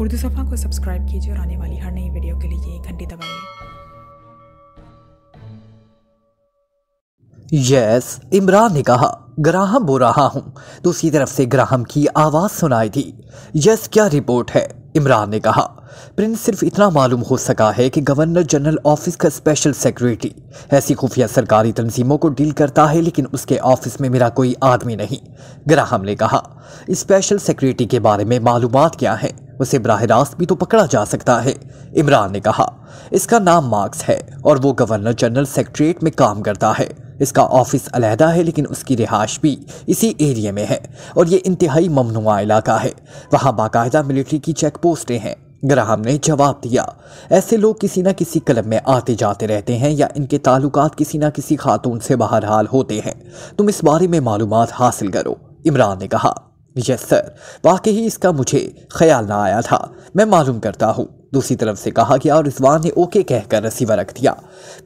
उर्दू सफ़ा को सब्सक्राइब कीजिए और आने वाली हर नई वीडियो के लिए घंटी दबाइए यस इमरान ने कहा ग्राहम बो रहा हूं दूसरी तो तरफ से ग्राहम की आवाज़ सुनाई थी यस क्या रिपोर्ट है इमरान ने कहा प्रिंस सिर्फ इतना मालूम हो सका है कि गवर्नर जनरल ऑफिस का स्पेशल सेक्रेटरी ऐसी खुफिया सरकारी तनजीमों को डील करता है लेकिन उसके ऑफिस में मेरा कोई आदमी नहीं ग्राहम ने कहा स्पेशल सेक्रेटरी के बारे में मालूम क्या है उसे बरह रास्त भी तो पकड़ा जा सकता है इमरान ने कहा इसका नाम मार्क्स है और वो गवर्नर जनरल सेक्रेटरीट में काम करता है इसका ऑफिस अलहदा है लेकिन उसकी रिहाइश भी इसी एरिए में है और ये इंतहाई ममनुआ इलाका है वहाँ बाकायदा मिलिट्री की चेक पोस्टें हैं ग्राहम ने जवाब दिया ऐसे लोग किसी न किसी क्लब में आते जाते रहते हैं या इनके ताल्लुकात किसी न किसी खातून से बहरहाल होते हैं तुम इस बारे में मालूम हासिल करो इमरान ने कहा यस सर वाकई इसका मुझे ख्याल ना आया था मैं मालूम करता हूँ दूसरी तरफ से कहा गया और रिजवान ने ओके कहकर रिसीवर रख दिया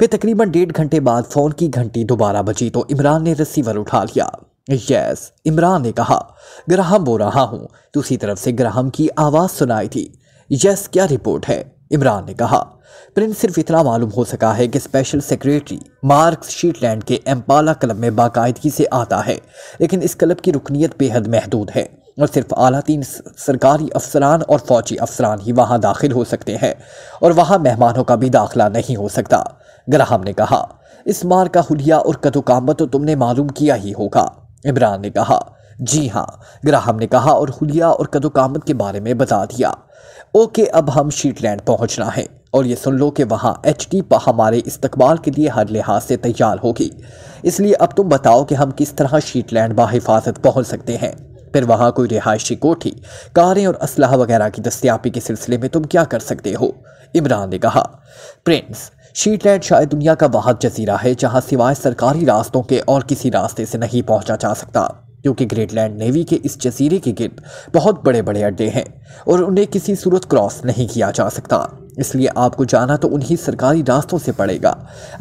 फिर तकरीबन डेढ़ घंटे बाद फ़ोन की घंटी दोबारा बची तो इमरान ने रिसीवर उठा लिया यस इमरान ने कहा ग्राहम बो रहा हूँ दूसरी तरफ से ग्राहम की आवाज़ सुनाई थी यस क्या रिपोर्ट है इमरान ने कहा प्रिंस सिर्फ इतना मालूम हो सका है कि स्पेशल सेक्रेटरी मार्क शीटलैंड के एम्पाला क्लब में बाकायदगी से आता है लेकिन इस क्लब की रुकनीत बेहद महदूद है और सिर्फ तीन सरकारी अफसरान और फौजी अफसरान ही वहाँ दाखिल हो सकते हैं और वहाँ मेहमानों का भी दाखिला नहीं हो सकता ग्राहम ने कहा इस मार का हुलिया और कदोकामत तो तुमने मालूम किया ही होगा इमरान ने कहा जी हाँ ग्राहम ने कहा और हुलिया और कदोकामत के बारे में बता दिया ओके अब हम शीटलैंड पहुँचना है और ये सुन लो कि वहाँ एच डी हमारे इस्तकबाल के लिए हर लिहाज से तैयार होगी इसलिए अब तुम बताओ कि हम किस तरह शीटलैंड बाहिफाजत पहुँच सकते हैं फिर वहाँ कोई रिहायशी कोठी कारें और असलाह वगैरह की दस्तियाबी के सिलसिले में तुम क्या कर सकते हो इमरान ने कहा प्रिंस शीटलैंड शायद दुनिया का वाहक जजीरा है जहाँ सिवाय सरकारी रास्तों के और किसी रास्ते से नहीं पहुँचा जा सकता क्योंकि ग्रेटलैंड नेवी के इस जजीरे के गिर्द बहुत बड़े बड़े अड्डे हैं और उन्हें किसी सूरत क्रॉस नहीं किया जा सकता इसलिए आपको जाना तो उन्हीं सरकारी रास्तों से पड़ेगा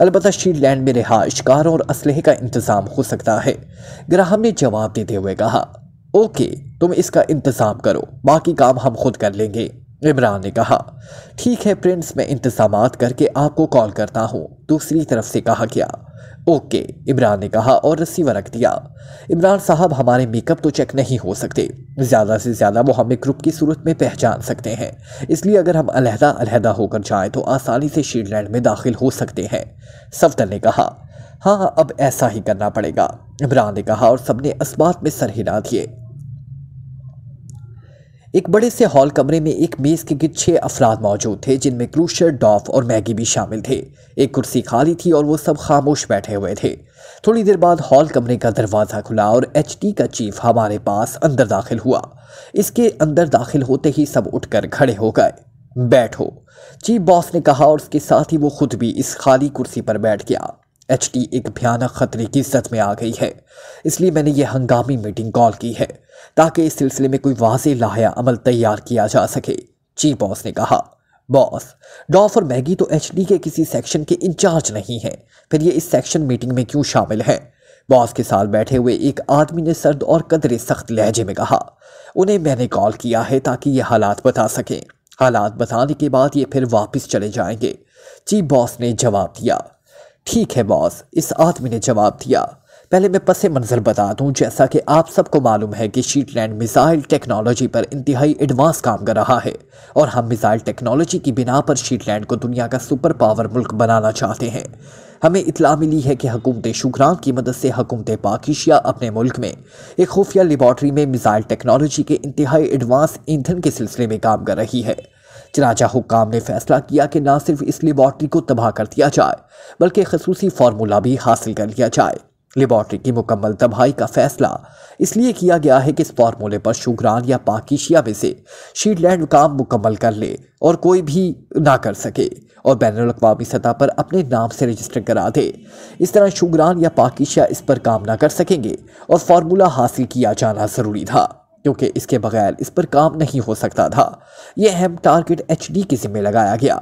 अलबत् शीटलैंड में रिहाइश कारों और इसलहे का इंतज़ाम हो सकता है ग्राहम ने जवाब देते हुए कहा ओके तुम इसका इंतज़ाम करो बाकी काम हम खुद कर लेंगे इमरान ने कहा ठीक है प्रिंस मैं इंतजाम करके आपको कॉल करता हूँ दूसरी तरफ से कहा गया ओके इमरान ने कहा और रिसीवर रख दिया इमरान साहब हमारे मेकअप तो चेक नहीं हो सकते ज़्यादा से ज़्यादा वो हमें ग्रुप की सूरत में पहचान सकते हैं इसलिए अगर हम अलहदा अलहदा होकर जाएं तो आसानी से शीडलैंड में दाखिल हो सकते हैं सफदर ने कहा हाँ अब ऐसा ही करना पड़ेगा इमरान ने कहा और सबने इस में सर हिला दिए एक बड़े से हॉल कमरे में एक मेज़ के गिर छः अफराद मौजूद थे जिनमें क्रूशर डॉफ और मैगी भी शामिल थे एक कुर्सी खाली थी और वो सब खामोश बैठे हुए थे थोड़ी देर बाद हॉल कमरे का दरवाज़ा खुला और एच का चीफ हमारे पास अंदर दाखिल हुआ इसके अंदर दाखिल होते ही सब उठकर खड़े हो गए बैठो चीफ बॉस ने कहा और उसके साथ ही वो खुद भी इस खाली कुर्सी पर बैठ गया एच एक भयानक खतरे की जद में आ गई है इसलिए मैंने ये हंगामी मीटिंग कॉल की है ताकि इस सिलसिले में कोई वाज लाया अमल तैयार किया जा सके चीफ बॉस ने कहा बॉस डॉफ और मैगी तो एच डी के किसी सेक्शन के इंचार्ज नहीं हैं फिर ये इस सेक्शन मीटिंग में क्यों शामिल हैं बॉस के साथ बैठे हुए एक आदमी ने सर्द और कदरे सख्त लहजे में कहा उन्हें मैंने कॉल किया है ताकि ये हालात बता सकें हालात बताने के बाद ये फिर वापस चले जाएंगे चीफ बॉस ने जवाब दिया ठीक है बॉस इस आदमी ने जवाब दिया पहले मैं पसे मंजर बता दूं जैसा कि आप सबको मालूम है कि शीटलैंड मिसाइल टेक्नोलॉजी पर इंतहाई एडवांस काम कर रहा है और हम मिसाइल टेक्नोलॉजी की बिना पर शीटलैंड को दुनिया का सुपर पावर मुल्क बनाना चाहते हैं हमें इतला मिली है कि हकूमत शुग्राम की मदद से हकूमत पाकिशिया अपने मुल्क में एक खुफिया लेबॉर्ट्री में मिसाइल टेक्नोलॉजी के इंतहाई एडवांस ईंधन के सिलसिले में काम कर रही है चनाचा हुकाम ने फैसला किया कि ना सिर्फ इस लेबॉर्ट्री को तबाह कर दिया जाए बल्कि खसूसी फार्मूला भी हासिल कर लिया जाए लेबॉर्ट्री की मुकम्मल तबाही का फैसला इसलिए किया गया है कि इस फार्मूले पर शुगरान या पाकिशिया में से शीटलैंड काम मुकम्मल कर ले और कोई भी ना कर सके और बैन अवी सतह पर अपने नाम से रजिस्टर करा दे इस तरह शुगरान या पाकिशिया इस पर काम ना कर सकेंगे और फार्मूला हासिल किया जाना ज़रूरी था क्योंकि इसके बगैर इस पर काम नहीं हो सकता था यह अहम टारगेट एच डी के ज़िम्मे लगाया गया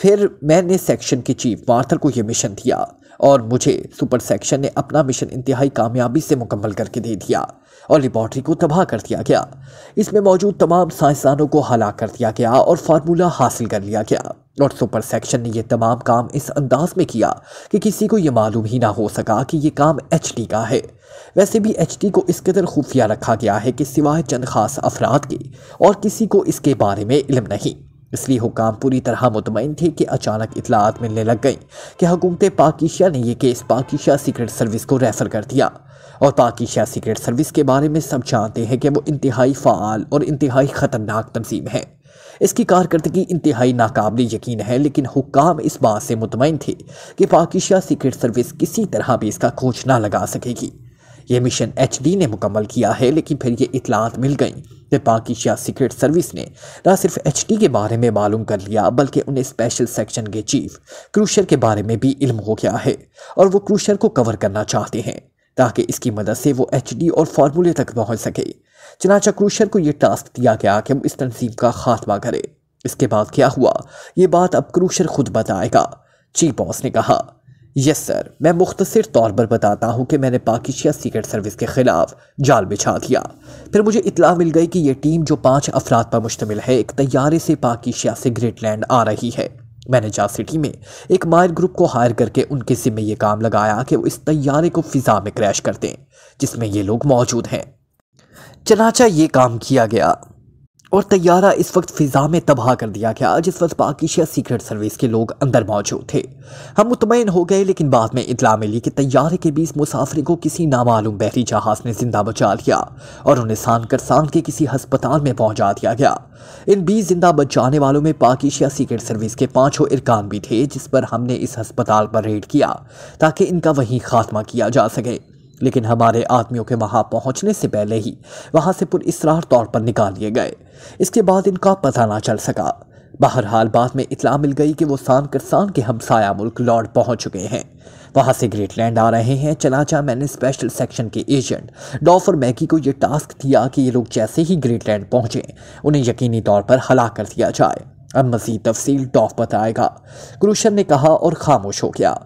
फिर मैंने सेक्शन के चीफ मार्थर को यह मिशन दिया और मुझे सुपर सेक्शन ने अपना मिशन इंतहाई कामयाबी से मुकम्मल करके दे दिया और लेबॉर्टरी को तबाह कर दिया गया इसमें मौजूद तमाम साइंसदानों को हलाक कर दिया गया और फार्मूला हासिल कर लिया गया और सुपर सेक्शन ने यह तमाम काम इस अंदाज में किया कि किसी को यह मालूम ही ना हो सका कि ये काम एच का है वैसे भी एच को इस कदर खुफिया रखा गया है कि सिवाय चंद खास अफराद के और किसी को इसके बारे में इलम नहीं इसलिए हुकाम पूरी तरह मुतमिन थे कि अचानक इतलात मिलने लग गई कि हुकूमत पाकिशिया ने यह केस पाकिशिया सीक्रेट सर्विस को रेफ़र कर दिया और पाकिशिया सीक्रेट सर्विस के बारे में सब जानते हैं कि वो इंतहाई फ़ाल और इंतहाई ख़तरनाक तंजीम है इसकी कारकर्दगी इंतहाई नाकाबले यकीन है लेकिन हुकाम इस बात से मुतमिन थे कि पाकिशिया सीक्रेट सर्विस किसी तरह भी इसका खोज ना लगा सकेगी ये मिशन एच डी ने मुकम्मल किया है लेकिन फिर ये इतलात मिल गई कि पाकिशिया सीक्रेट सर्विस ने ना सिर्फ एच डी के बारे में मालूम कर लिया बल्कि उन्हें स्पेशल सेक्शन के चीफ क्रूशर के बारे में भी इल्म हो गया है और वो क्रूशर को कवर करना चाहते हैं ताकि इसकी मदद से वो एच और फार्मूले तक पहुँच सके चनाचा क्रूशर को यह टास्क दिया गया कि हम इस तनजीम का खात्मा करें इसके बाद क्या हुआ ये बात अब क्रूशर खुद बताएगा चीफ बॉस ने कहा यस सर मैं मुख्तर तौर पर बताता हूँ कि मैंने पाकिशिया सीक्रेट सर्विस के ख़िलाफ़ जाल बिछा दिया फिर मुझे इतला मिल गई कि यह टीम जो पाँच अफराद पर मुश्तमिल है एक तैयारे से पाकिशिया से लैंड आ रही है मैंने जा सिटी में एक मायर ग्रुप को हायर करके उनके जिम्मे ये काम लगाया कि वो इस तैयारे को फ़िज़ा में क्रैश कर दें जिसमें ये लोग मौजूद हैं चनाचा ये काम किया गया और तैयारा इस वक्त फ़िज़ा में तबाह कर दिया गया जिस वक्त पाकिशिया सीक्रेट सर्विस के लोग अंदर मौजूद थे हम मुतमिन हो गए लेकिन बाद में इतला मिली कि तैयारे के बीच मुसाफिर को किसी नामालूम बहरी जहाज़ ने जिंदा बचा लिया और उन्हें सान कर सान के किसी हस्पताल में पहुंचा दिया गया इन बीस जिंदा बचाने वालों में पाकिशिया सीक्रेट सर्विस के पाँचों इरकान भी थे जिस पर हमने इस हस्पताल पर रेड किया ताकि इनका वहीं खात्मा किया जा सके लेकिन हमारे आदमियों के वहां पहुँचने से पहले ही वहाँ से पुरस्रार तौर पर निकाल लिए गए इसके बाद इनका पता ना चल सका बहरहाल बाद में इतला मिल गई कि वो सान करसान के हमसाया मुल्क लॉर्ड पहुंच चुके हैं वहाँ से ग्रेट लैंड आ रहे हैं चनाचा मैंने स्पेशल सेक्शन के एजेंट डॉफर मैकी को ये टास्क दिया कि ये लोग जैसे ही ग्रेट लैंड पहुंचे उन्हें यकीनी तौर पर हला कर दिया जाए अब मज़ीद तफसील डॉफ बताएगा क्रूशन ने कहा और खामोश हो गया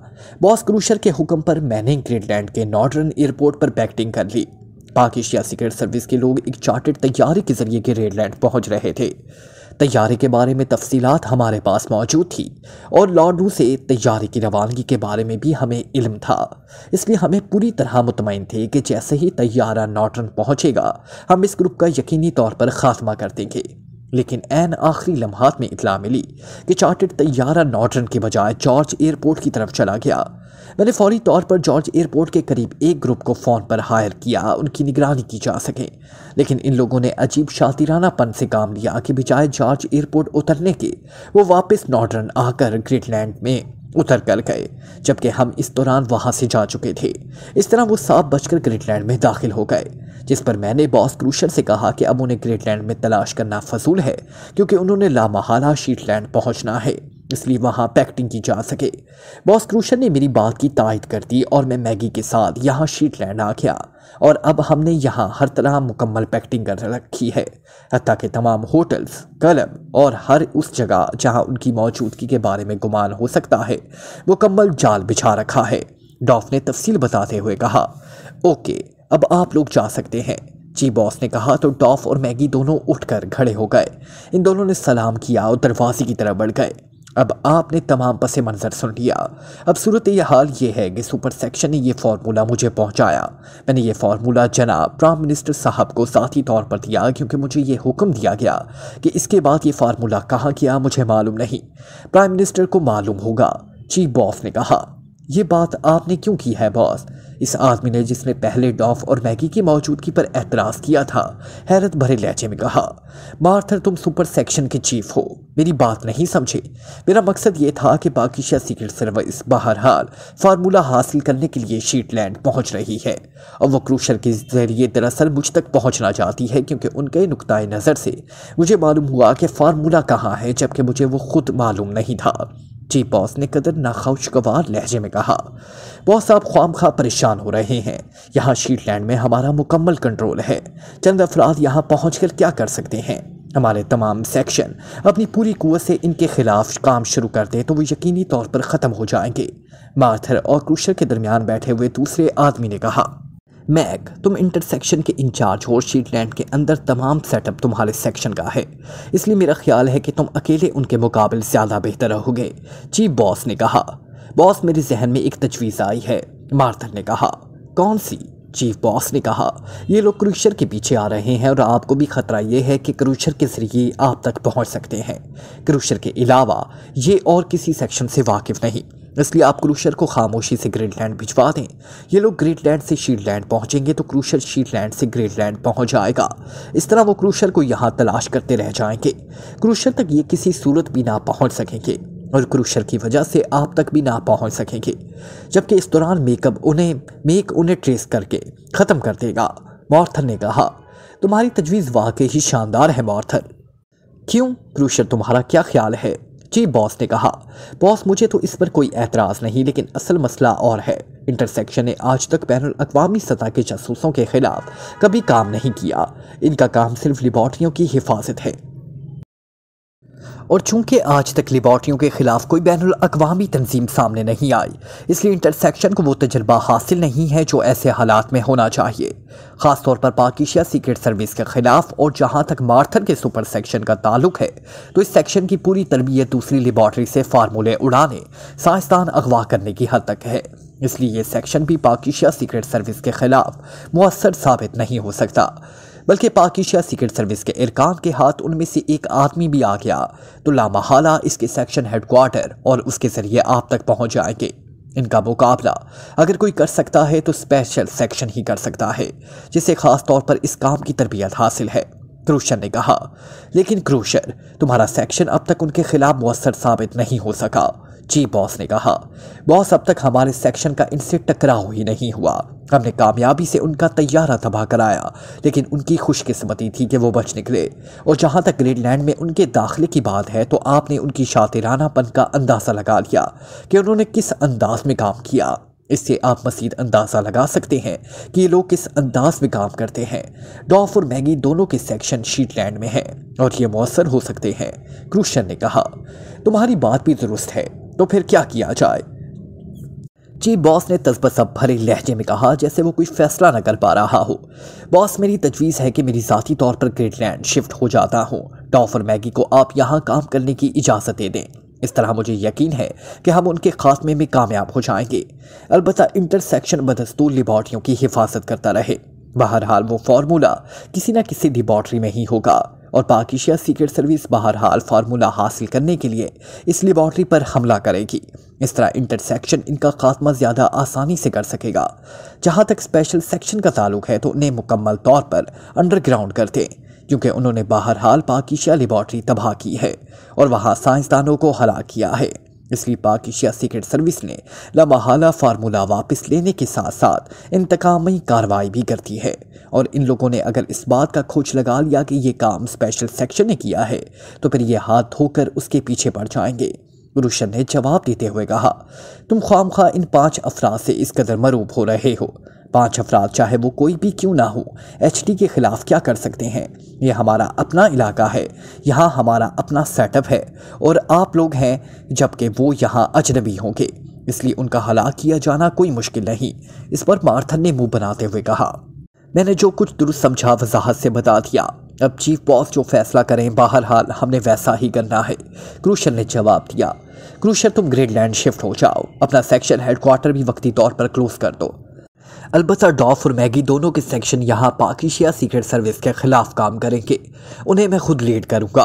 बॉस क्रूशर के हुक्म पर मैंने ग्रीनलैंड के नॉर्डर्न एयरपोर्ट पर बैटिंग कर ली पाक एशिया सीक्रेट सर्विस के लोग एक चार्टेड तैयारी के जरिए ग्रीनलैंड पहुंच रहे थे तैयारी के बारे में तफसीलात हमारे पास मौजूद थी और लॉर्डू से तैयारी की रवानगी के बारे में भी हमें इल्म था इसलिए हमें पूरी तरह मुतमिन थे कि जैसे ही तैयारा नॉटरन पहुंचेगा हम इस ग्रुप का यकीनी तौर पर खात्मा कर देंगे लेकिन एन आखिरी लम्हात में इतला मिली कि चार्टर्ड तैयारा नॉर्टन के बजाय जॉर्ज एयरपोर्ट की तरफ चला गया मैंने फौरी तौर पर जॉर्ज एयरपोर्ट के करीब एक ग्रुप को फ़ोन पर हायर किया उनकी निगरानी की जा सके लेकिन इन लोगों ने अजीब शातिरानापन से काम लिया कि बजाय जॉर्ज एयरपोर्ट उतरने के वो वापस नॉर्डर्न आकर ग्रेटलैंड में उतर कर गए जबकि हम इस दौरान वहाँ से जा चुके थे इस तरह वो सात बचकर ग्रेटलैंड में दाखिल हो गए जिस पर मैंने बॉस क्रूशर से कहा कि अब उन्हें ग्रेटलैंड में तलाश करना फजूल है क्योंकि उन्होंने शीट शीटलैंड पहुंचना है इसलिए वहाँ पैक्टिंग की जा सके बॉस क्रूशर ने मेरी बात की तायद कर दी और मैं मैगी के साथ यहाँ शीटलैंड आ गया और अब हमने यहाँ हर तरह मुकम्मल पैक्टिंग कर रखी है हती के तमाम होटल्स क्लब और हर उस जगह जहाँ उनकी मौजूदगी के बारे में गुमान हो सकता है मुकम्मल जाल बिछा रखा है डॉफ ने तफसील बताते हुए कहा ओके अब आप लोग जा सकते हैं जी बॉस ने कहा तो डॉफ और मैगी दोनों उठकर खड़े हो गए इन दोनों ने सलाम किया और दरवाजे की तरफ बढ़ गए अब आपने तमाम पस मंज़र सुन लिया अब सूरत हाल ये है कि सुपर सेक्शन ने यह फार्मूला मुझे पहुंचाया मैंने ये फार्मूला जनाब प्राइम मिनिस्टर साहब को साथी तौर पर दिया क्योंकि मुझे ये हुक्म दिया गया कि इसके बाद ये फार्मूला कहाँ किया मुझे मालूम नहीं प्राइम मिनिस्टर को मालूम होगा चीफ बॉस ने कहा ये बात आपने क्यों की है बॉस इस आदमी ने जिसने पहले डॉफ और मैगी की मौजूदगी पर एतराज़ किया था हैरत भरे लहजे में कहा मार्थर तुम सुपर सेक्शन के चीफ हो मेरी बात नहीं समझे मेरा मकसद ये था कि पाकिशा सीक्रेट सर्विस बहरहाल फार्मूला हासिल करने के लिए शीटलैंड पहुंच रही है और वो क्रूशर के ज़रिए दरअसल मुझ तक पहुंचना चाहती है क्योंकि उनके नुकतः नज़र से मुझे मालूम हुआ कि फार्मूला कहाँ है जबकि मुझे वो खुद मालूम नहीं था चीफ बॉस ने कदर नाखौशगवार लहजे में कहा बॉस आप ख्वाम खा परेशान हो रहे हैं यहाँ शीटलैंड में हमारा मुकम्मल कंट्रोल है चंद अफराद यहाँ पहुँच कर क्या कर सकते हैं हमारे तमाम सेक्शन अपनी पूरी कुत से इनके खिलाफ काम शुरू कर दें तो वो यकीनी तौर पर ख़त्म हो जाएंगे मार्थर और क्रूशर के दरमियान बैठे हुए दूसरे आदमी ने कहा मैक तुम इंटरसेक्शन के इंचार्ज हो शीटलैंड के अंदर तमाम सेटअप तुम्हारे सेक्शन का है इसलिए मेरा ख्याल है कि तुम अकेले उनके मुकाबले ज़्यादा बेहतर रहोगे चीफ बॉस ने कहा बॉस मेरे जहन में एक तजवीज़ आई है मार्थन ने कहा कौन सी चीफ बॉस ने कहा ये लोग क्रूशर के पीछे आ रहे हैं और आपको भी खतरा ये है कि क्रूशर के जरिए आप तक पहुंच सकते हैं क्रूशर के अलावा ये और किसी सेक्शन से वाकिफ़ नहीं इसलिए आप क्रूशर को खामोशी से ग्रेट लैंड भिजवा दें ये लोग ग्रेट लैंड से शीट लैंड पहुँचेंगे तो क्रूशर शीट लैंड से ग्रेट लैंड पहुँच जाएगा इस तरह वो क्रूशर को यहाँ तलाश करते रह जाएंगे क्रूशर तक ये किसी सूरत भी ना पहुँच सकेंगे और क्रूशर की वजह से आप तक भी ना पहुँच सकेंगे जबकि इस दौरान मेकअप उन्हें मेक उन्हें ट्रेस करके ख़त्म कर देगा मॉर्थन ने कहा तुम्हारी तजवीज़ वाकई ही शानदार है मॉर्थन क्यों क्रूशर तुम्हारा क्या ख्याल है चीफ बॉस ने कहा बॉस मुझे तो इस पर कोई एतराज़ नहीं लेकिन असल मसला और है इंटरसेक्शन ने आज तक बैन अवी सतह के जासूसों के खिलाफ कभी काम नहीं किया इनका काम सिर्फ लेबॉर्ट्रियों की हिफाजत है और चूंकि आज तक लेबॉर्ट्रियों के ख़िलाफ़ कोई बैन अवी तंजीम सामने नहीं आई इसलिए इंटरसेक्शन को वो तजर्बा हासिल नहीं है जो ऐसे हालात में होना चाहिए ख़ास तौर पर पाकिशिया सीक्रेट सर्विस के ख़िलाफ़ और जहाँ तक मार्थन के सुपर सेक्शन का ताल्लुक है तो इस सेक्शन की पूरी तरबियत दूसरी लेबॉर्ट्री से फार्मूले उड़ाने साइंसदान अगवा करने की हद तक है इसलिए ये सेक्शन भी पाकिशिया सीक्रेट सर्विस के ख़िलाफ़ मؤसर साबित नहीं हो सकता बल्कि पाकिशिया सीक्रेट सर्विस के इरकान के हाथ उनमें से एक आदमी भी आ गया तो हाला इसके सेक्शन हेडकोार्टर और उसके ज़रिए आप तक पहुँच जाएंगे इनका मुकाबला अगर कोई कर सकता है तो स्पेशल सेक्शन ही कर सकता है जिसे ख़ास तौर पर इस काम की तरबियत हासिल है क्रूशर ने कहा लेकिन क्रूशर तुम्हारा सेक्शन अब तक उनके खिलाफ मौसर साबित नहीं हो सका जी बॉस ने कहा बॉस अब तक हमारे सेक्शन का इनसे टकराव ही नहीं हुआ हमने कामयाबी से उनका तैयारा तबाह कराया लेकिन उनकी खुशकिस्मती थी कि वो बच निकले और जहाँ तक ग्रीनलैंड में उनके दाखिले की बात है तो आपने उनकी शातिरानापन का अंदाज़ा लगा लिया कि उन्होंने किस अंदाज में काम किया इससे आप मसीद अंदाज़ा लगा सकते हैं कि ये लोग किस अंदाज में काम करते हैं डॉफ और मैगी दोनों के सेक्शन शीटलैंड में हैं और ये मौसर हो सकते हैं क्रूशन ने कहा तुम्हारी बात भी दुरुस्त है तो फिर क्या किया जाए जी बॉस ने तजबसब भरे लहजे में कहा जैसे वो कोई फैसला न कर पा रहा हो बॉस मेरी तजवीज़ है कि मेरी ज़ाती तौर पर ग्रेटलैंड शिफ्ट हो जाता हूँ टॉफ और मैगी को आप यहाँ काम करने की इजाज़त दे दें इस तरह मुझे यकीन है कि हम उनके खात्मे में कामयाब हो जाएंगे अलबत् इंटरसेक्शन बदस्तूर लिबॉटरीों की हिफाजत करता रहे बहरहाल वो फार्मूला किसी न किसी लिबॉटरी में ही होगा और पाकिशिया सीक्रेट सर्विस बहरहाल फार्मूला हासिल करने के लिए इस लेबॉर्ट्री पर हमला करेगी इस तरह इंटरसेक्शन इनका खात्मा ज़्यादा आसानी से कर सकेगा जहाँ तक स्पेशल सेक्शन का ताल्लुक है तो उन्हें मुकम्मल तौर पर अंडरग्राउंड कर दें क्योंकि उन्होंने बहरहाल पाकिशिया लेबॉर्ट्री तबाह की है और वहाँ साइंसदानों को हला किया है इसलिए पाकिशिया सीक्रेट सर्विस ने लामाहाला फार्मूला वापस लेने के साथ साथ इंतकामी कार्रवाई भी करती है और इन लोगों ने अगर इस बात का खोज लगा लिया कि यह काम स्पेशल सेक्शन ने किया है तो फिर ये हाथ धोकर उसके पीछे पड़ जाएंगे रोशन ने जवाब देते हुए कहा तुम खाम खा इन पाँच अफराद से इस कदर मरूब हो रहे हो पांच अफराद चाहे वो कोई भी क्यों ना हो एच के ख़िलाफ़ क्या कर सकते हैं यह हमारा अपना इलाका है यहाँ हमारा अपना सेटअप है और आप लोग हैं जबकि वो यहाँ अजनबी होंगे इसलिए उनका हलाक किया जाना कोई मुश्किल नहीं इस पर मार्थन ने मुंह बनाते हुए कहा मैंने जो कुछ दुरुस्त समझा वजाहत से बता दिया अब चीफ बॉस जो फैसला करें बाहर हाल हमने वैसा ही करना है क्रूशर ने जवाब दिया क्रूशर तुम ग्रेड लैंड शिफ्ट हो जाओ अपना सेक्शन हेडक्वार्टर भी वक्ती तौर पर क्लोज कर दो अलबत् डॉफ और मैगी दोनों के सेक्शन यहाँ पाकिशिया सीक्रेट सर्विस के खिलाफ काम करेंगे उन्हें मैं खुद लीड करूँगा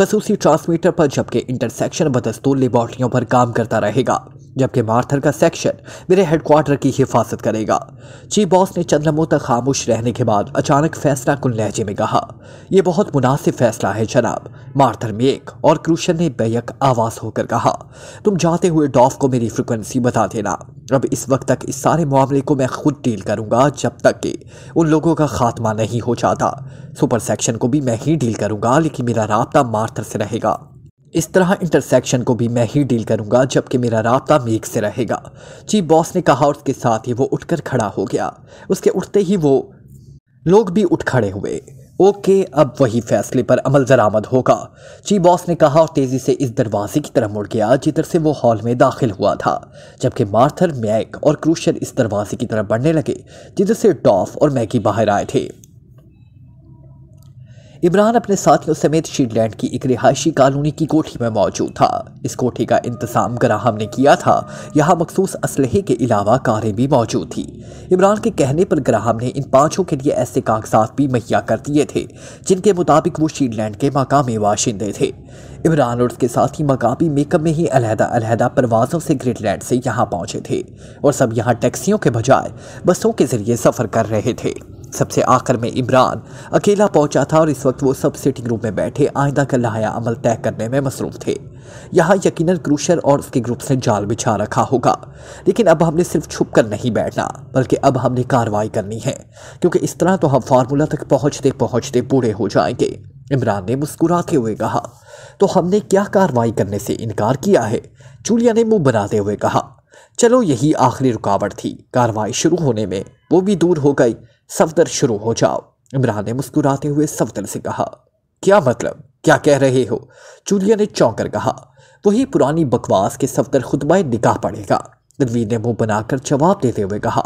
खसूसी ट्रांसमीटर पर जबकि इंटरसेक्शन बदस्तूर लेबॉर्ट्रियों पर काम करता रहेगा जबकि मार्थर का सेक्शन मेरे हेडक्वार्टर की हिफाजत करेगा चीफ बॉस ने चंद लम्हों तक खामोश रहने के बाद अचानक फैसला कुल लहजे में कहा यह बहुत मुनासिब फैसला है जनाब मार्थर मेक और क्रूशन ने बेयक आवाज़ होकर कहा तुम जाते हुए डॉफ को मेरी फ्रिक्वेंसी बता देना अब इस वक्त तक इस सारे मामले को मैं खुद डील करूंगा जब तक कि उन लोगों का खात्मा नहीं हो जाता सुपर सेक्शन को भी मैं ही डील करूंगा लेकिन मेरा रबता मार्थर से रहेगा इस तरह इंटरसेक्शन को भी मैं ही डील करूंगा जबकि मेरा रबता मेघ से रहेगा चीफ बॉस ने कहा और उसके साथ ही वो उठकर खड़ा हो गया उसके उठते ही वो लोग भी उठ खड़े हुए ओके अब वही फैसले पर अमल दरामद होगा चीफ बॉस ने कहा और तेज़ी से इस दरवाजे की तरफ मुड़ गया जिधर से वो हॉल में दाखिल हुआ था जबकि मार्थर मैक और क्रूशर इस दरवाजे की तरफ बढ़ने लगे जिधर से डॉफ और मैकी बाहर आए थे इमरान अपने साथियों समेत शीडलैंड की एक रिहायशी कॉलोनी की कोठी में मौजूद था इस कोठी का इंतजाम ग्राहम ने किया था यहाँ मखसूस असलहे के अलावा कारें भी मौजूद थी इमरान के कहने पर ग्राहम ने इन पाँचों के लिए ऐसे कागजात भी मुहैया कर दिए थे जिनके मुताबिक वो शीडलैंड के मकामी वाशिंदे थे इमरान और उसके साथी मकामी मेकअप में ही अलहदा अलहदा परवाज़ों से ग्रीनलैंड से यहाँ पहुँचे थे और सब यहाँ टैक्सियों के बजाय बसों के ज़रिए सफ़र कर रहे थे सबसे आखिर में इमरान अकेला पहुंचा था और इस वक्त वो सब सिटिंग रूम में बैठे आइंदा का लाया अमल तय करने में मसरूफ थे यहाँ यकीनन क्रूशर और उसके ग्रुप ने जाल बिछा रखा होगा लेकिन अब हमने सिर्फ छुप कर नहीं बैठना बल्कि अब हमने कार्रवाई करनी है क्योंकि इस तरह तो हम फार्मूला तक पहुँचते पहुँचते बूढ़े हो जाएंगे इमरान ने मुस्कुराते हुए कहा तो हमने क्या कार्रवाई करने से इनकार किया है चूलिया ने मुंह बनाते हुए कहा चलो यही आखिरी रुकावट थी कार्रवाई शुरू होने में वो भी दूर हो गई सफदर शुरू हो जाओ इमरान ने मुस्कुराते हुए सफदर से कहा क्या मतलब क्या कह रहे हो चूलिया ने चौंकर कहा वही पुरानी बकवास के सफदर खुतबा निकाह पड़ेगा तनवीर ने मुंह बनाकर जवाब देते हुए कहा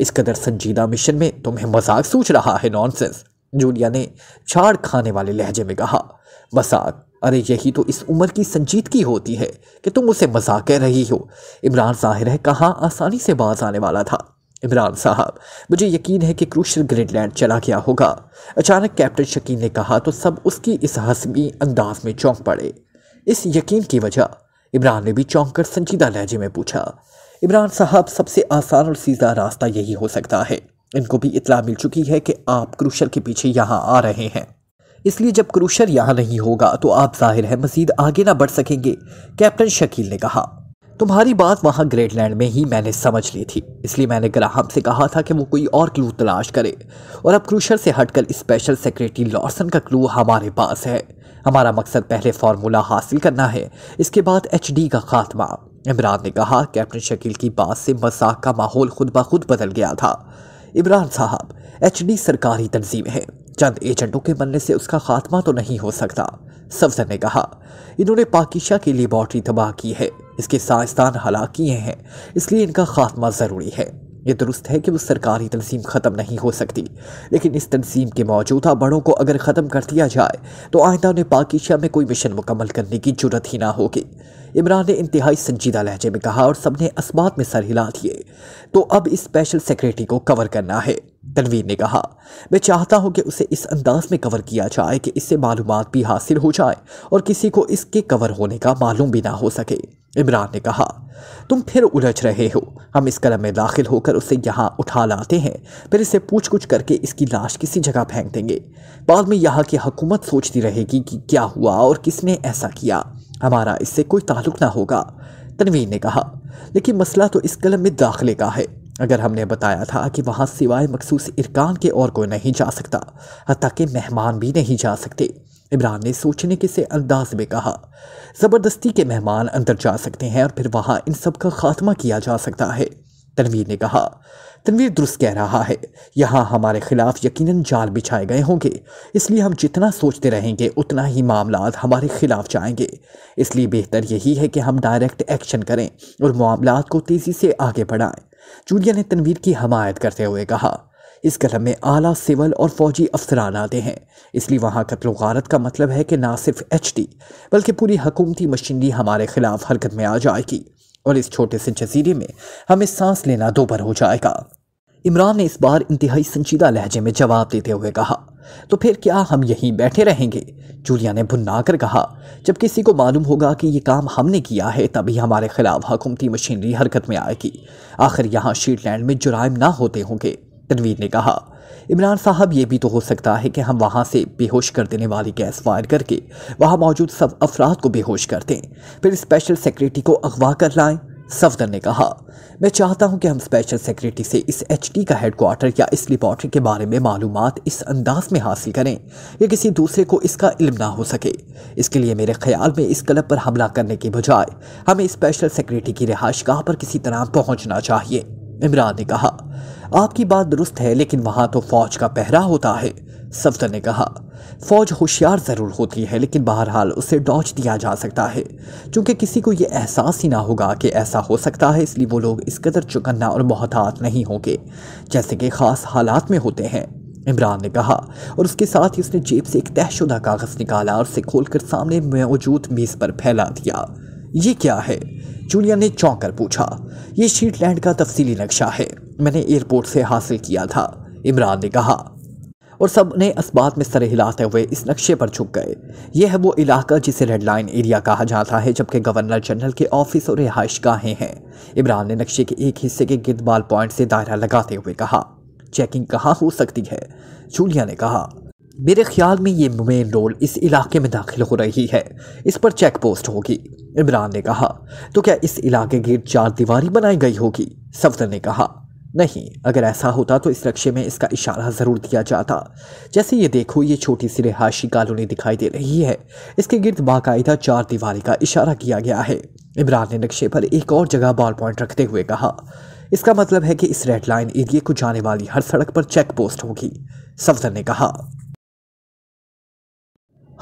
इस कदर संजीदा मिशन में तुम्हें मजाक सोच रहा है नॉनसेंस जूलिया ने झाड़ खाने वाले लहजे में कहा मजाक अरे यही तो इस उम्र की संजीदगी होती है कि तुम उसे मजाक कह रही हो इमरान जाहिर है कहाँ आसानी से बाज आने वाला था इमरान साहब मुझे यकीन है कि क्रूशल लैंड चला गया होगा अचानक कैप्टन शकीन ने कहा तो सब उसकी इस हसमी अंदाज में चौंक पड़े इस यकीन की वजह इमरान ने भी चौंक कर संजीदा लहजे में पूछा इमरान साहब सबसे आसान और सीधा रास्ता यही हो सकता है इनको भी इतला मिल चुकी है कि आप क्रूशर के पीछे यहाँ आ रहे हैं इसलिए जब क्रूशर यहाँ नहीं होगा तो आप जाहिर है मजीद आगे ना बढ़ सकेंगे कैप्टन शकील ने कहा तुम्हारी बात वहाँ ग्रेटलैंड में ही मैंने समझ ली थी इसलिए मैंने ग्राहम से कहा था कि वो कोई और क्लू तलाश करे और अब क्रूशर से हटकर स्पेशल सेक्रेटरी लॉर्सन का क्लू हमारे पास है हमारा मकसद पहले फार्मूला हासिल करना है इसके बाद एच का खात्मा इमरान ने कहा कैप्टन शकील की बात से मजाक का माहौल खुद ब खुद बदल गया था इमरान साहब एच सरकारी तंजीम है चंद एजेंटों के बनने से उसका खात्मा तो नहीं हो सकता सफजर ने कहा इन्होंने पाकिशा की लेबॉर्ट्री तबाह की है इसके साइंसदान हला किए हैं इसलिए इनका खात्मा ज़रूरी है ये दुरुस्त है कि वो सरकारी तनसीम ख़त्म नहीं हो सकती लेकिन इस तनसीम के मौजूदा बड़ों को अगर ख़त्म कर दिया जाए तो आइंदा ने पाकिशा में कोई मिशन मुकम्मल करने की जरूरत ही ना होगी इमरान ने इंतहाई संजीदा लहजे में कहा और सबने असमात में सर हिला दिए तो अब इस स्पेशल सेक्रेटरी को कवर करना है तनवीर ने कहा मैं चाहता हूँ कि उसे इस अंदाज में कवर किया जाए कि इससे मालूम भी हासिल हो जाए और किसी को इसके कवर होने का मालूम भी ना हो सके इमरान ने कहा तुम फिर उलझ रहे हो हम इस कलम में दाखिल होकर उसे यहाँ उठा लाते हैं फिर इसे पूछ कुछ करके इसकी लाश किसी जगह फेंक देंगे बाद में यहाँ की हकूमत सोचती रहेगी कि क्या हुआ और किसने ऐसा किया हमारा इससे कोई ताल्लुक ना होगा तनवीर ने कहा लेकिन मसला तो इस कलम में दाखिले का है अगर हमने बताया था कि वहाँ सिवाय मखसूस इरकान के और कोई नहीं जा सकता हती कि मेहमान भी नहीं जा सकते इमरान ने सोचने के से अंदाज में कहा ज़बरदस्ती के मेहमान अंदर जा सकते हैं और फिर वहाँ इन सब का खात्मा किया जा सकता है तनवीर ने कहा तनवीर दुरुस्त कह रहा है यहाँ हमारे खिलाफ यकीनन जाल बिछाए गए होंगे इसलिए हम जितना सोचते रहेंगे उतना ही मामला हमारे खिलाफ जाएंगे इसलिए बेहतर यही है कि हम डायरेक्ट एक्शन करें और मामला को तेज़ी से आगे बढ़ाएं जूलिया ने तनवीर की हमायत करते हुए कहा इस कलम में आला सिविल और फौजी अफसरान आते हैं इसलिए वहाँ कत्ल गारत का मतलब है कि ना सिर्फ एच डी बल्कि पूरी हकूमती मशीनरी हमारे खिलाफ हरकत में आ जाएगी और इस छोटे से जजीरे में हमें सांस लेना दोबर हो जाएगा इमरान ने इस बार इंतहाई संजीदा लहजे में जवाब देते हुए कहा तो फिर क्या हम यहीं बैठे रहेंगे जूलिया ने भुन्नाकर कहा जब किसी को मालूम होगा कि ये काम हमने किया है तभी हमारे खिलाफ हकूमती मशीनरी हरकत में आएगी आखिर यहाँ शीटलैंड में जुराम ना होते होंगे तनवीर ने कहा इमरान साहब ये भी तो हो सकता है कि हम वहाँ से बेहोश कर देने वाली गैस फायर करके वहाँ मौजूद सब अफराद को बेहोश कर दें फिर स्पेशल सेक्रेटरी को अगवा कर लाएं सफदर ने कहा मैं चाहता हूँ कि हम स्पेशल सेक्रेटरी से इस एच डी का हेडकोार्टर या इस लिबॉटरी के बारे में मालूम इस अंदाज में हासिल करें या किसी दूसरे को इसका इल्म ना हो सके इसके लिए मेरे ख्याल में इस क्लब पर हमला करने के बजाय हमें स्पेशल सेक्रेटरी की रिहाइशगाह पर किसी तरह पहुँचना चाहिए इमरान ने कहा आपकी बात दुरुस्त है लेकिन वहाँ तो फौज का पहरा होता है सफदर ने कहा फौज होशियार ज़रूर होती है लेकिन बहरहाल उसे डॉच दिया जा सकता है क्योंकि किसी को यह एहसास ही ना होगा कि ऐसा हो सकता है इसलिए वो लोग इस कदर चुकन्ना और मोहतात नहीं होंगे जैसे कि ख़ास हालात में होते हैं इमरान ने कहा और उसके साथ ही उसने जेब से एक तहशुदा कागज़ निकाला और उसे खोलकर सामने मौजूद मेज़ पर फैला दिया ये क्या है जूनियर ने चौंक कर पूछा ये शीटलैंड का तफसीली नक्शा है मैंने एयरपोर्ट से हासिल किया था इमरान ने कहा और सब ने इस बात में सर हिलाते हुए इस नक्शे पर झुक गए यह है वो इलाका जिसे रेड लाइन एरिया कहा जाता है जबकि गवर्नर जनरल के ऑफिस और रिहाइश गाहें हैं इमरान ने नक्शे के एक हिस्से के गिदबाल पॉइंट से दायरा लगाते हुए कहा चेकिंग कहाँ हो सकती है जूलिया ने कहा मेरे ख्याल में ये मेन रोल इस इलाके में दाखिल हो रही है इस पर चेक पोस्ट होगी इमरान ने कहा तो क्या इस इलाके की चार दीवारी बनाई गई होगी सफदर ने कहा नहीं अगर ऐसा होता तो इस नक्शे में इसका इशारा ज़रूर दिया जाता जैसे ये देखो ये छोटी सी रिहायशी कॉलोनी दिखाई दे रही है इसके गिर्द बाकायदा चार दीवारी का इशारा किया गया है इमरान ने नक्शे पर एक और जगह बॉल पॉइंट रखते हुए कहा इसका मतलब है कि इस रेड लाइन एरिए को जाने वाली हर सड़क पर चेक पोस्ट होगी सफदर ने कहा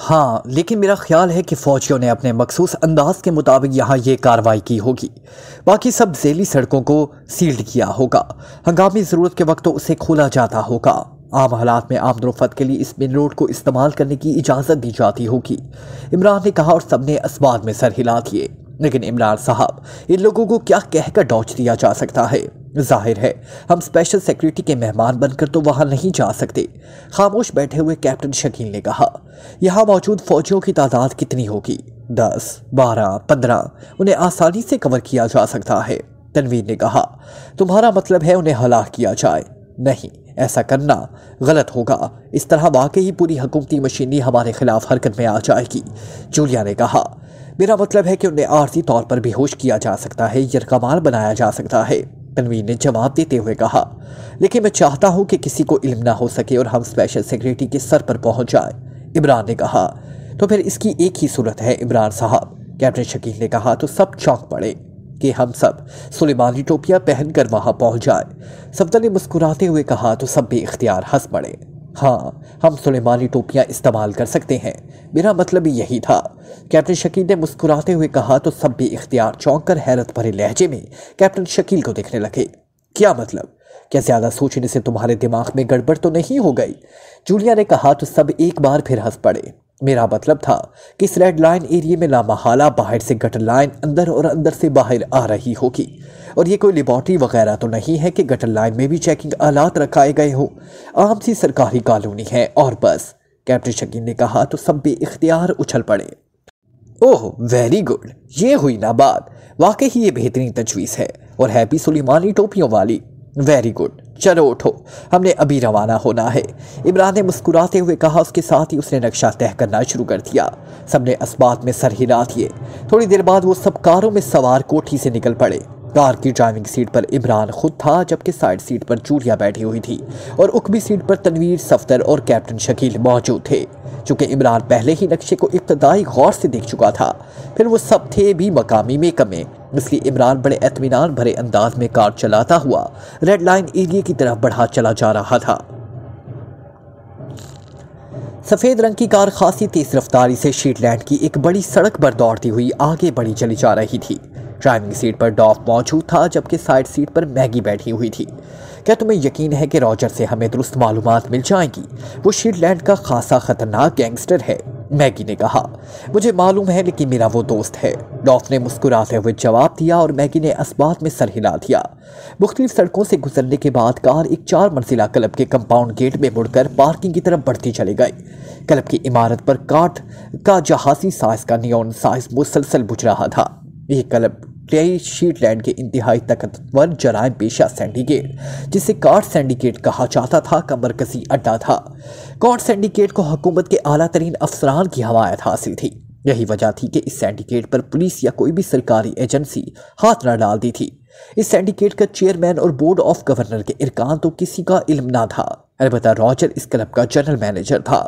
हाँ लेकिन मेरा ख्याल है कि फौजियों ने अपने मखसूस अंदाज के मुताबिक यहाँ ये कार्रवाई की होगी बाकी सब जेली सड़कों को सील्ड किया होगा हंगामी ज़रूरत के वक्त तो उसे खोला जाता होगा आम हालात में आमदोरफत के लिए इस मिन रोड को इस्तेमाल करने की इजाज़त दी जाती होगी इमरान ने कहा और सबने असबाद में सर हिला दिए लेकिन इमरान साहब इन लोगों को क्या कहकर डॉच दिया जा सकता है जाहिर है हम स्पेशल सिक्योरिटी के मेहमान बनकर तो वहाँ नहीं जा सकते खामोश बैठे हुए कैप्टन शकील ने कहा यहाँ मौजूद फौजियों की तादाद कितनी होगी दस बारह पंद्रह उन्हें आसानी से कवर किया जा सकता है तनवीर ने कहा तुम्हारा मतलब है उन्हें हलाक किया जाए नहीं ऐसा करना गलत होगा इस तरह वाकई पूरी हकूमती मशीनरी हमारे खिलाफ हरकत में आ जाएगी जूलिया ने कहा मेरा मतलब है कि उन्हें आर्जी तौर पर बेहोश किया जा सकता है यकमाल बनाया जा सकता है तनवीर ने जवाब देते हुए कहा लेकिन मैं चाहता हूँ कि किसी को इल्म ना हो सके और हम स्पेशल सेक्रेटरी के सर पर पहुँच जाए इमरान ने कहा तो फिर इसकी एक ही सूरत है इमरान साहब कैप्टन शकील ने कहा तो सब चौंक पड़े कि हम सब सुलेमानी टोपियाँ पहनकर वहाँ पहुँच जाए सफदर ने मुस्कुराते हुए कहा तो सब भी इख्तियार हंस पड़े हाँ हम सुलेमानी टोपियाँ इस्तेमाल कर सकते हैं मेरा मतलब यही था कैप्टन शकील ने मुस्कुराते हुए कहा तो सब भी इख्तियार चौंक कर हैरत भरे लहजे में कैप्टन शकील को देखने लगे क्या मतलब क्या ज़्यादा सोचने से तुम्हारे दिमाग में गड़बड़ तो नहीं हो गई जूलिया ने कहा तो सब एक बार फिर हंस पड़े मेरा मतलब था कि इस रेड लाइन एरिए में लामहाला बाहर से गटर लाइन अंदर और अंदर से बाहर आ रही होगी और ये कोई लेबॉर्ट्री वगैरह तो नहीं है कि गटर लाइन में भी चेकिंग आलात रखाए गए हों आम सी सरकारी कॉलोनी है और बस कैप्टन शकीन ने कहा तो सब भी इख्तियार उछल पड़े ओह वेरी गुड ये हुई ना बात वाकई ही ये बेहतरीन तजवीज़ है और हैप्पी सुलेमानी टोपियों वाली वेरी गुड चलो उठो हमने अभी रवाना होना है इमरान ने मुस्कुराते हुए कहा उसके साथ ही उसने नक्शा तय करना शुरू कर दिया सबने इस्बात में सर हिला दिए थोड़ी देर बाद वो सब कारों में सवार कोठी से निकल पड़े कार की ड्राइविंग सीट पर इमरान खुद था जबकि साइड सीट पर चूड़िया बैठी हुई थी और उकबी सीट पर तनवीर सफदर और कैप्टन शकील मौजूद थे चूँकि इमरान पहले ही नक्शे को इब्तदाई गौर से देख चुका था फिर वो सब थे भी मकामी मेकअप में इसलिए इमरान बड़े अतमीनान भरे अंदाज में कार चलाता हुआ रेड लाइन एरिए की तरफ बढ़ा चला जा रहा था सफ़ेद रंग की कार खासी तेज़ रफ्तारी से शीटलैंड की एक बड़ी सड़क पर दौड़ती हुई आगे बढ़ी चली जा रही थी ड्राइविंग सीट पर डॉफ मौजूद था जबकि साइड सीट पर मैगी बैठी हुई थी क्या तुम्हें यकीन है कि रॉजर से हमें दुरुस्त मालूम मिल जाएंगी वो शीटलैंड का खासा खतरनाक गैंगस्टर है मैगी ने कहा मुझे मालूम है लेकिन मेरा वो दोस्त है डॉफ ने मुस्कुराते हुए जवाब दिया और मैगी ने असबात में सर हिला दिया मुख्तलिफ सड़कों से गुजरने के बाद कार एक चार मंजिला क्लब के कंपाउंड गेट में मुड़कर पार्किंग की तरफ बढ़ती चली गई क्लब की इमारत पर काट का जहासी साइज का नियोन साइज मुसलसल बुझ रहा था यह क्लब टेरी शीटलैंड के इंतहाई ताकतवर जराय पेशा सेंडिकेट जिसे कार्ड सेंडिकेट कहा जाता था का मरकजी अड्डा था कार्ड सेंडिकेट को हकूमत के अला तरीन अफसरान की हमायत हासिल थी यही वजह थी कि इस सेंडिकेट पर पुलिस या कोई भी सरकारी एजेंसी हाथ न डाल दी थी इस सेंडिकेट का चेयरमैन और बोर्ड ऑफ गवर्नर के इरकान तो किसी का इल्म ना था अलबत् रॉजर इस क्लब का जनरल मैनेजर था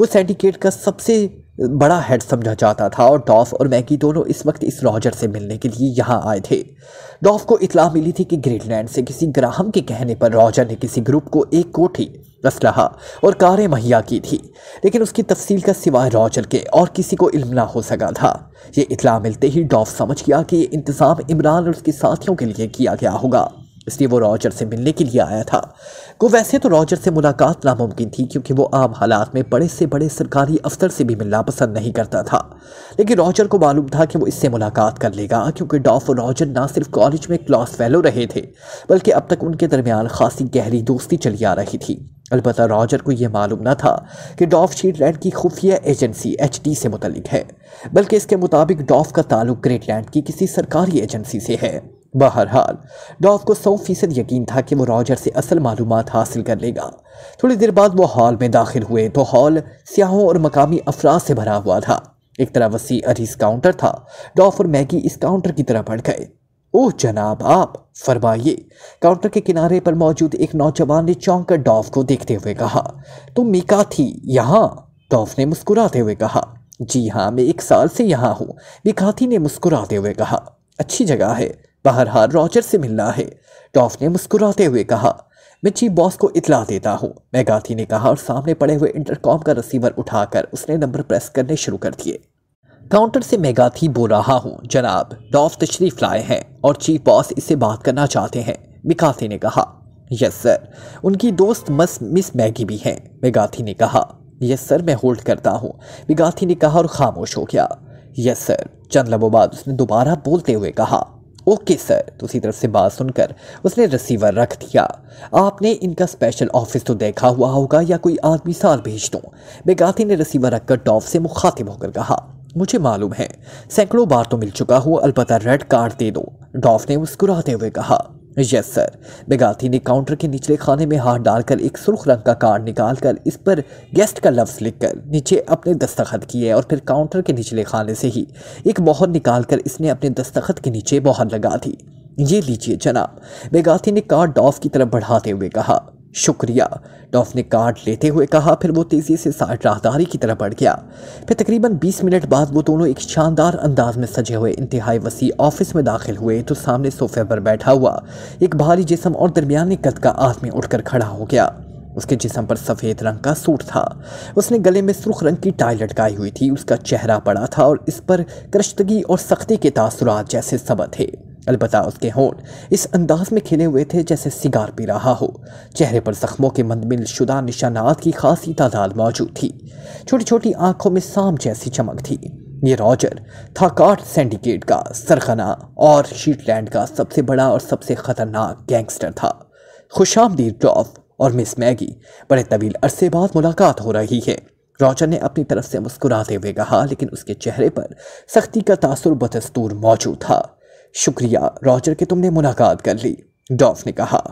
वो सेंडिकेट का सबसे बड़ा हेड समझा जाता था और डॉफ और मैगी दोनों इस वक्त इस रॉजर से मिलने के लिए यहाँ आए थे डॉफ को इतला मिली थी कि ग्रीनलैंड से किसी ग्राहम के कहने पर रॉजर ने किसी ग्रुप को एक कोठी असलहा और कारें मुहैया की थी लेकिन उसकी तफसील का सिवाय रॉजर के और किसी को इल्म ना हो सका था ये इतला मिलते ही डॉफ समझ गया कि ये इंतज़ाम इमरान और उसके साथियों के लिए किया गया होगा इसलिए वो रॉजर से मिलने के लिए आया था को वैसे तो रॉजर से मुलाकात नामुमकिन थी क्योंकि वो आम हालात में बड़े से बड़े सरकारी अफसर से भी मिलना पसंद नहीं करता था लेकिन रॉजर को मालूम था कि वो इससे मुलाकात कर लेगा क्योंकि डॉफ और रॉजर ना सिर्फ कॉलेज में क्लास फेलो रहे थे बल्कि अब तक उनके दरमियान खासी गहरी दोस्ती चली आ रही थी अलबत् रॉजर को यह मालूम न था कि डॉफ लैंड की खुफिया एजेंसी एच डी से मुतलिक है बल्कि इसके मुताबिक डॉफ का ताल्लुक ग्रेट लैंड की किसी सरकारी एजेंसी से है बहरहाल डॉफ को सौ फीसद यकीन था कि वो रॉजर से असल मालूम हासिल कर लेगा थोड़ी देर बाद वो हॉल में दाखिल हुए तो हॉल सियाहों और मकामी अफराज से भरा हुआ था एक तरह वसी अरीस काउंटर था डॉफ और मैगी इस काउंटर की तरह बढ़ गए ओह जनाब आप फरमाइए काउंटर के किनारे पर मौजूद एक नौजवान ने चौंक कर डॉफ को देखते हुए कहा तुम मीका थी यहाँ डॉफ ने मुस्कुराते हुए कहा जी हाँ मैं एक साल से यहाँ हूँ मिकाथी ने मुस्कुराते हुए कहा अच्छी जगह है बहरहाल रॉजर से मिलना है टॉफ ने मुस्कुराते हुए कहा मैं चीफ बॉस को इतला देता हूँ मैगाथी ने कहा और सामने पड़े हुए इंटरकॉम का रिसीवर उठाकर उसने नंबर प्रेस करने शुरू कर दिए काउंटर से मैगाथी बोल रहा हूँ जनाब डॉफ तशरीफ लाए हैं और चीफ बॉस इससे बात करना चाहते हैं मिकाथी ने कहा यस सर उनकी दोस्त मस मिस मैगी भी हैं मेगाथी ने कहा यस सर मैं होल्ड करता हूँ मिगाथी ने कहा और ख़ामोश हो गया यस सर चंद लबों बाद उसने दोबारा बोलते हुए कहा ओके सर दूसरी तरफ से बात सुनकर उसने रिसीवर रख दिया आपने इनका स्पेशल ऑफिस तो देखा हुआ होगा या कोई आदमी साथ भेज दो बेगाती ने रिसीवर रखकर डॉफ से मुखातिब होकर कहा मुझे मालूम है सैकड़ों बार तो मिल चुका हूँ अलबत्त रेड कार्ड दे दो डॉफ ने मुस्कुराते हुए कहा यस सर बेगाती ने काउंटर के निचले खाने में हाथ डालकर एक सुर्ख रंग का कार्ड निकालकर इस पर गेस्ट का लफ्ज़ लिखकर नीचे अपने दस्तखत किए और फिर काउंटर के निचले खाने से ही एक मोहर निकालकर इसने अपने दस्तखत के नीचे मोहर लगा दी ये लीजिए जनाब बेगाती ने कार्ड डॉफ की तरफ बढ़ाते हुए कहा शुक्रिया डॉफ ने कार्ड लेते हुए कहा फिर वो तेज़ी से साठ राहदारी की तरफ बढ़ गया फिर तकरीबन 20 मिनट बाद वो दोनों एक शानदार अंदाज में सजे हुए इंतहाई वसी ऑफिस में दाखिल हुए तो सामने सोफे पर बैठा हुआ एक भारी जिसम और दरमियाने कद का आदमी उठकर खड़ा हो गया उसके जिसम पर सफ़ेद रंग का सूट था उसने गले में सुरख रंग की टाई लटकाई हुई थी उसका चेहरा पड़ा था और इस पर कश्तगी और सख्ती के तासुरात जैसे सबक थे अलबत् उसके होंठ इस अंदाज में खिले हुए थे जैसे सिगार पी रहा हो चेहरे पर ज़ख्मों के मंदमिल शुदा निशानात की खासी तादाद मौजूद थी छोटी छोटी आंखों में साम जैसी चमक थी ये रॉजर थाकाट सिंडिकेट का सरखना और शीटलैंड का सबसे बड़ा और सबसे ख़तरनाक गैंगस्टर था खुशामदीद ड्रॉफ और मिस मैगी बड़े तवील अरसे बाद मुलाकात हो रही है रॉजर ने अपनी तरफ से मुस्कुराते हुए कहा लेकिन उसके चेहरे पर सख्ती का तासर बदस्तूर मौजूद था शुक्रिया रॉजर के तुमने मुलाकात कर ली डॉफ ने कहा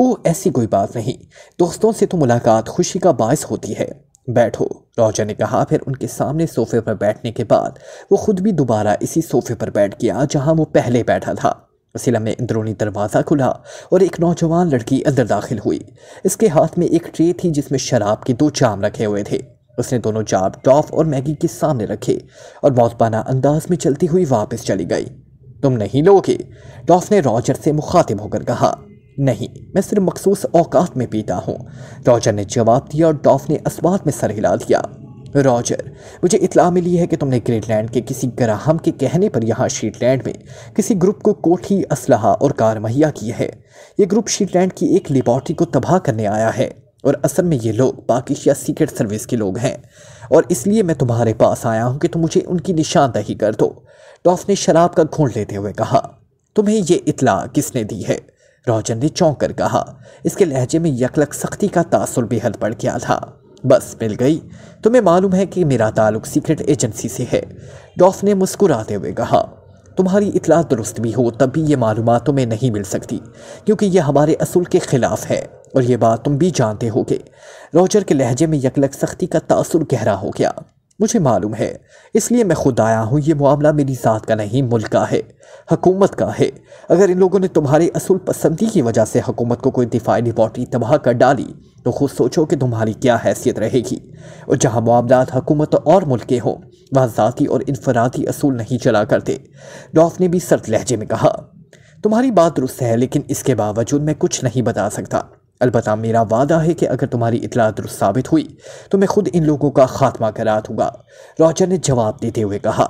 ओ ऐसी कोई बात नहीं दोस्तों से तो मुलाकात खुशी का बायस होती है बैठो रॉजर ने कहा फिर उनके सामने सोफे पर बैठने के बाद वो खुद भी दोबारा इसी सोफे पर बैठ गया जहाँ वो पहले बैठा था उसी लम्हे अंदरूनी दरवाज़ा खुला और एक नौजवान लड़की अंदर दाखिल हुई इसके हाथ में एक ट्रे थी जिसमें शराब के दो चाम रखे हुए थे उसने दोनों चाप डॉफ और मैगी के सामने रखे और मौतपाना अंदाज में चलती हुई वापस चली गई तुम नहीं लोगे डॉफ ने रॉजर से मुखातिब होकर कहा नहीं मैं सिर्फ मखसूस औकात में पीता हूँ रॉजर ने जवाब दिया और डॉफ ने इस्बात में सर हिला दिया रॉजर मुझे इतला मिली है कि तुमने लैंड के किसी ग्राहम के कहने पर यहाँ शीटलैंड में किसी ग्रुप को कोठी असलहा और कार मुहैया की है ये ग्रुप शीटलैंड की एक लेबॉर्ट्री को तबाह करने आया है और असल में ये लोग पाकिश या सीक्रेट सर्विस के लोग हैं और इसलिए मैं तुम्हारे पास आया हूँ कि तुम मुझे उनकी निशानदही कर दो डॉफ तो ने शराब का घोल लेते हुए कहा तुम्हें ये इतला किसने दी है रोजन ने चौंक कर कहा इसके लहजे में यकलक सख्ती का तासुर बेहद बढ़ गया था बस मिल गई तुम्हें मालूम है कि मेरा ताल्लुक सीक्रेट एजेंसी से है डॉफ ने मुस्कुराते हुए कहा तुम्हारी इतला दुरुस्त भी हो तब भी ये मालूम तुम्हें नहीं मिल सकती क्योंकि यह हमारे असूल के ख़िलाफ़ है और ये बात तुम भी जानते होगे रोजर के लहजे में यकलक सख्ती का तासुर गहरा हो गया मुझे मालूम है इसलिए मैं खुद आया हूँ ये मामला मेरी ज़ात का नहीं मुल्क का है हकूमत का है अगर इन लोगों ने तुम्हारी असूल पसंदी की वजह से हकूमत को कोई दिफाई रिपोर्टी तबाह कर डाली तो खुद सोचो कि तुम्हारी क्या हैसियत रहेगी और जहाँ मामला हकूमत और मुल्क के हों वहाँ ज़ाती और इनफरादी असूल नहीं चला करते डॉफ ने भी सर्द लहजे में कहा तुम्हारी बात दुरुस्त है लेकिन इसके बावजूद मैं कुछ नहीं बता सकता अलबत् मेरा वादा है कि अगर तुम्हारी इतला दुरुस्त साबित हुई तो मैं खुद इन लोगों का खात्मा करा दूंगा रॉजर ने जवाब देते हुए कहा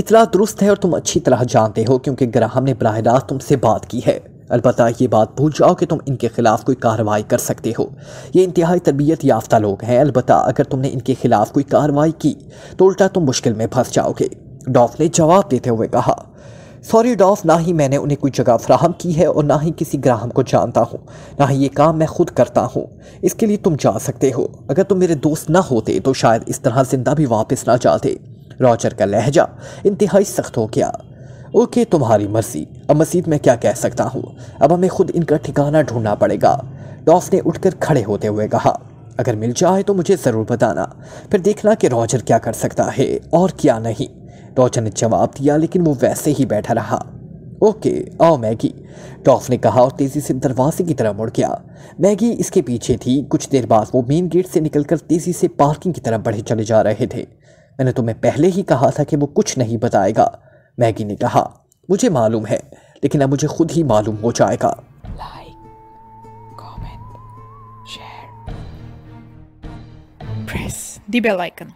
इतला दुरुस्त है और तुम अच्छी तरह जानते हो क्योंकि ग्राहम ने बरह रास्त तुमसे बात की है अलबत् ये बात भूल जाओ कि तुम इनके ख़िलाफ़ कोई कार्रवाई कर सकते हो ये इंतहाई तरबियत याफ्ता लोग हैं अलबत् अगर तुमने इनके ख़िलाफ़ कोई कार्रवाई की तो उल्टा तुम मुश्किल में फंस जाओगे डॉफ ने जवाब देते हुए कहा सॉरी डॉफ ना ही मैंने उन्हें कोई जगह फ्राहम की है और ना ही किसी ग्राहम को जानता हूँ ना ही ये काम मैं खुद करता हूँ इसके लिए तुम जा सकते हो अगर तुम मेरे दोस्त ना होते तो शायद इस तरह जिंदा भी वापस ना जाते रॉजर का लहजा इंतहाई सख्त हो गया ओके तुम्हारी मर्जी अब मसीद में क्या कह सकता हूँ अब हमें खुद इनका ठिकाना ढूंढना पड़ेगा डॉफ ने उठकर खड़े होते हुए कहा अगर मिल जाए तो मुझे ज़रूर बताना फिर देखना कि रॉजर क्या कर सकता है और क्या नहीं टॉफ ने जवाब दिया लेकिन वो वैसे ही बैठा रहा ओके आओ मैगी टॉफ ने कहा और तेज़ी से दरवाजे की तरफ मुड़ गया मैगी इसके पीछे थी कुछ देर बाद वो मेन गेट से निकलकर तेज़ी से पार्किंग की तरफ बढ़े चले जा रहे थे मैंने तुम्हें पहले ही कहा था कि वो कुछ नहीं बताएगा मैगी ने कहा मुझे मालूम है लेकिन अब मुझे खुद ही मालूम हो जाएगा लाइक कमेंट शेयर प्रेस